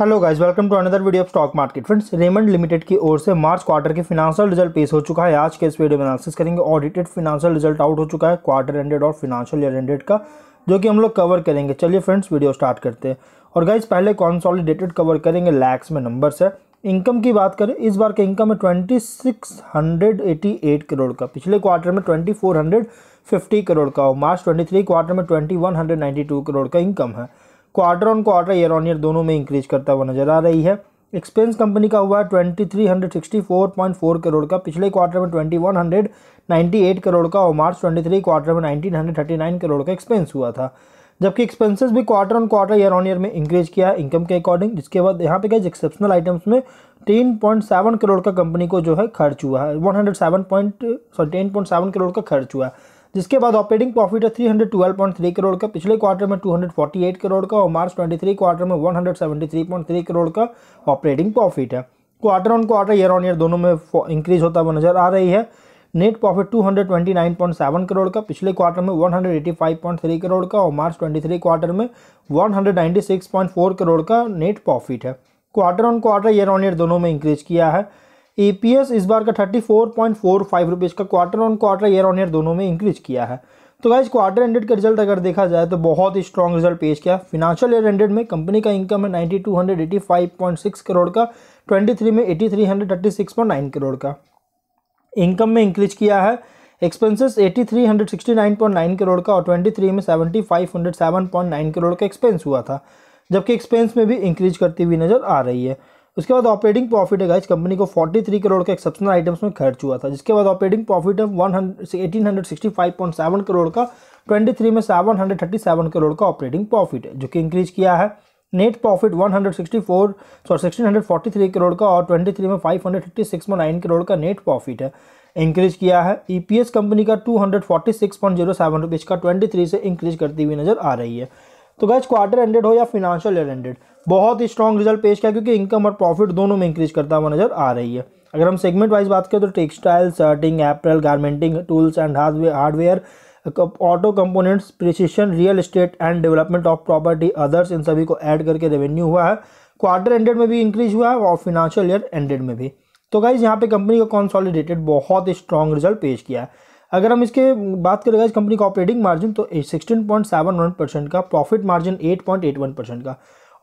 hello guys welcome to another video of stock market friends Raymond limited की ओर से March quarter के financial result पेश हो चुका है आज के इस वीडियो में एनालिसिस करेंगे ऑडिटेड फिनांशियल रिजल्ट आउट हो चुका है क्वार्टर एंडेड और फिनांशियल ईयर एंडेड का जो कि हम लोग कवर करेंगे चलिए फ्रेंड्स वीडियो स्टार्ट करते हैं और गाइज पहले कॉन्सॉलिडेटेड कवर करेंगे लैक्स में नंबर है इनकम की बात करें इस बार का इनकम है twenty six hundred eighty eight crore का पिछले क्वार्टर में twenty four hundred fifty crore का और मार्च ट्वेंटी थ्री क्वार्टर में twenty one hundred ninety two crore का इनकम है quarter on quarter year on year दोनों में इंक्रीज करता हुआ नजर आ रही है एक्सपेंस कंपनी का हुआ है twenty three hundred sixty four point four crore का पिछले क्वार्टर में twenty one hundred ninety eight crore का और मार्च ट्वेंटी थ्री क्वार्टर में nineteen hundred thirty nine crore का एक्सपेंस हुआ था जबकि एक्सपेंसेस भी quarter on quarter year on year में इंक्रीज किया है इनकम के अकॉर्डिंग जिसके बाद यहाँ पे गए एक्सेप्शनल आइटम्स में टेन पॉइंट सेवन करोड़ का कंपनी को जो है खर्च हुआ है one hundred seven point sorry ten point seven crore का खर्च हुआ है जिसके बाद ऑपरेटिंग प्रॉफिट है थ्री करोड़ का पिछले क्वार्टर में 248 करोड़ का और मार्च 23 क्वार्टर में 173.3 करोड़ का ऑपरेटिंग प्रॉफिट है quarter on quarter year on year दोनों में इंक्रीज होता हुआ नजर आ रही है नेट प्रॉफिट 229.7 करोड़ का पिछले क्वार्टर में 185.3 करोड़ का और मार्च 23 क्वार्टर में 196.4 करोड़ का नेट प्रॉफिट है quarter on quarter year on year दोनों में इंक्रीज किया है ईपीएस इस बार का thirty four point four five rupees का quarter on quarter year on year दोनों में इंक्रीज किया है तो गाइज क्वार्टर एंडेड का रिजल्ट अगर देखा जाए तो बहुत ही स्ट्रॉन्ग रिजल्ट पेश किया फिनांशियल ईयर एंडेड में कंपनी का इनकम है ninety two eighty five point crore का ट्वेंटी थ्री में eighty three hundred thirty six point nine crore का इनकम में इंक्रीज किया है expenses eighty three hundred sixty nine point nine crore का और ट्वेंटी थ्री में seventy five hundred seven point nine crore का एक्सपेंस हुआ था जबकि एक्सपेंस में भी इंक्रीज करती हुई नज़र आ रही है उसके बाद ऑपरेटिंग प्रॉफिट है इस कंपनी को 43 करोड़ का एक्सेप्शनल आइटम्स में खर्च हुआ था जिसके बाद ऑपरेटिंग प्रॉफिट है वन एटीन करोड़ का 23 में 737 करोड़ का ऑपरेटिंग प्रॉफिट है जो कि इंक्रीज किया है नेट प्रॉफिट 164 सॉरी 1643 करोड़ का और 23 में 556.9 करोड़ का नेट प्रॉफिट है इंक्रीज किया है ईपीएस e कंपनी का 246.07 रुपीस का 23 से इंक्रीज करती हुई नजर आ रही है तो गैस क्वार्टर एंडेड हो या फिनेंशियल ईयर एंडेड बहुत ही स्ट्रॉन्ग रिजल्ट पेश किया क्योंकि इनकम और प्रॉफिट दोनों में इंक्रीज करता हुआ नजर आ रही है अगर हम सेगमेंट वाइज बात करें तो textile shirting apparel garmenting tools and hardware auto components precision real estate and development of property others इन सभी को ऐड करके रेवेन्यू हुआ है क्वार्टर एंडेड में भी इंक्रीज हुआ है और फिनेंशियल ईयर एंडेड में भी तो गाइज यहाँ पे कंपनी का कॉन्सॉलिडेटेड बहुत ही स्ट्रॉन्ग रिजल्ट पेश किया है अगर हम इसके बात करेंगे इस कंपनी का ऑपरेटिंग मार्जिन तो sixteen point seven one percent का profit margin eight point eight one percent का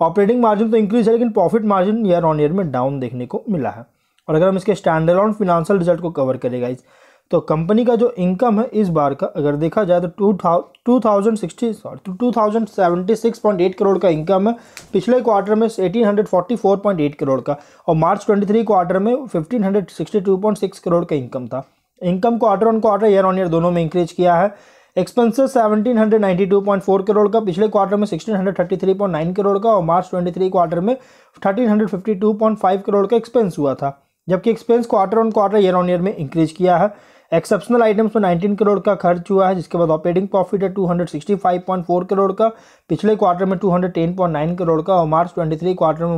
ऑपरेटिंग मार्जिन तो इंक्रीज है लेकिन profit margin year on year में डाउन देखने को मिला है और अगर हम इसके स्टैंडर्ड ऑन फिनेंशियल रिजल्ट को कवर करेगा इस तो कंपनी का जो इनकम है इस बार का अगर देखा जाए तो two thou two thousand sixty sorry two thousand seventy six point eight crore का इनकम है पिछले क्वार्टर में eighteen hundred forty four point eight crore का और मार्च ट्वेंटी थ्री क्वार्टर में fifteen hundred sixty two point six crore का इनकम था income quarter on quarter year on year दोनों में इंक्रीज किया है एक्सपेंसेस 1792.4 करोड़ का पिछले क्वार्टर में 1633.9 करोड़ का और मार्च 23 क्वार्टर में 1352.5 करोड़ का एक्सपेंस हुआ था जबकि expense quarter on quarter year on year में इंक्रीज किया है एक्सेप्शनल आइटम्स में 19 करोड़ का खर्च हुआ है जिसके बाद ऑपरेटिंग प्रॉफिट है 265.4 करोड़ का पिछले क्वार्टर में 210.9 करोड़ का और मार्च 23 क्वार्टर में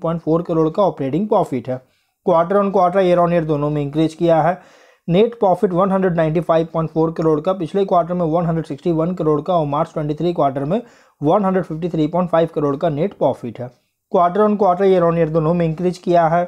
118.4 करोड़ का ऑपरेटिंग प्रॉफिट है quarter on quarter year on year दोनों में इंक्रीज किया है नेट प्रॉफिट 195.4 करोड़ का पिछले क्वार्टर में 161 करोड़ का और मार्च 23 क्वार्टर में 153.5 करोड़ का नेट प्रॉफिट है quarter on quarter year on year दोनों में इंक्रीज किया है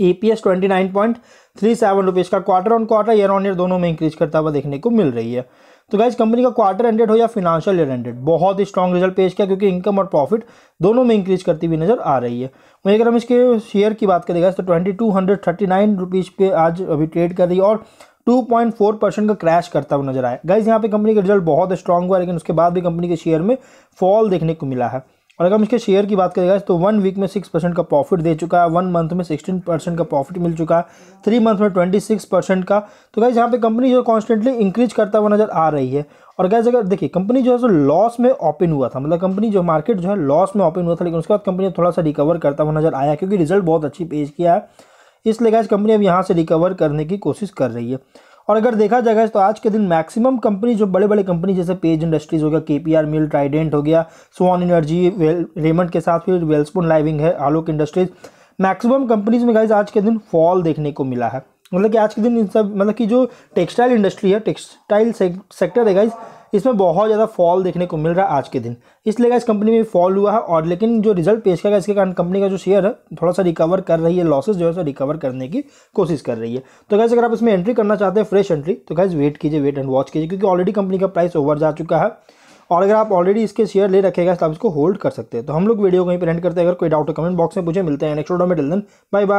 E P S twenty nine point three seven rupees का quarter on quarter year on year दोनों में इंक्रीज करता हुआ देखने को मिल रही है तो गाइज कंपनी का क्वार्टर एंडेड हो या फिनेंशियल ईयर एंडेड बहुत ही स्ट्रॉन्ग रिजल्ट पेश किया क्योंकि इनकम और प्रॉफिट दोनों में इंक्रीज करती हुई नजर आ रही है वहीं अगर हम इसके शेयर की बात करें गाइज तो twenty two hundred thirty nine rupees पे आज अभी ट्रेड कर रही है और 2.4 परसेंट का क्रैश करता हुआ नजर आया गाइज यहाँ पे कंपनी का रिजल्ट बहुत स्ट्रांग हुआ लेकिन उसके बाद भी कंपनी के शेयर में फॉल देखने को मिला है और अगर हम इसके शेयर की बात करेगा तो वन वीक में सिक्स परसेंट का प्रॉफिट दे चुका है वन मंथ में सिक्सटीन परसेंट का प्रॉफिट मिल चुका है थ्री मंथ में ट्वेंटी सिक्स परसेंट का तो गाइज यहाँ पे कंपनी जो कॉन्स्टेंटली इंक्रीज करता हुआ नज़र आ रही है और गैस अगर देखिए कंपनी जो है सो लॉस में ओपन हुआ था मतलब कंपनी जो मार्केट जो है लॉस में ओपन हुआ था लेकिन उसके बाद कंपनी थोड़ा सा रिकवर करता हुआ नज़र आया क्योंकि रिजल्ट बहुत अच्छी पेश किया है इसलिए गैस कंपनी अब यहाँ से रिकवर करने की कोशिश कर रही है और अगर देखा जाएगा तो आज के दिन मैक्सिमम कंपनी जो बड़े बड़े कंपनी जैसे पेज इंडस्ट्रीज हो गया के पी आर मिल ट्राइडेंट हो गया सोन एनर्जी रेमंड के साथ फिर वेल्सपोन लाइविंग है आलोक इंडस्ट्रीज मैक्सिमम कंपनीज में गाइज आज के दिन फॉल देखने को मिला है मतलब कि आज के दिन इन सब मतलब कि जो टेक्सटाइल इंडस्ट्री है टेक्सटाइल सेक्टर है गाइज इसमें बहुत ज़्यादा फॉल देखने को मिल रहा है आज के दिन इसलिए इस कंपनी में फॉल हुआ है और लेकिन जो रिजल्ट पेश किया गया इसके कारण कंपनी का जो शेयर है थोड़ा सा रिकवर कर रही है लॉसेज जो है सो रिकवर करने की कोशिश कर रही है तो गैस अगर आप इसमें एंट्री करना चाहते हैं फ्रेश एंट्री तो गैस वेट कीजिए वेट एंड वॉच कीजिए क्योंकि ऑलरेडी कंपनी का प्राइस ओवर जा चुका है और अगर आप ऑलरेडी इसके शेयर ले रखेगा तो आप इसको होल्ड कर सकते हैं तो हम लोग वीडियो कहीं पर एंड करते हैं अगर कोई डाउट है कमेंट बॉक्स में पूछे मिलते हैं नेक्स्ट वीडियो में डिल बाय बाय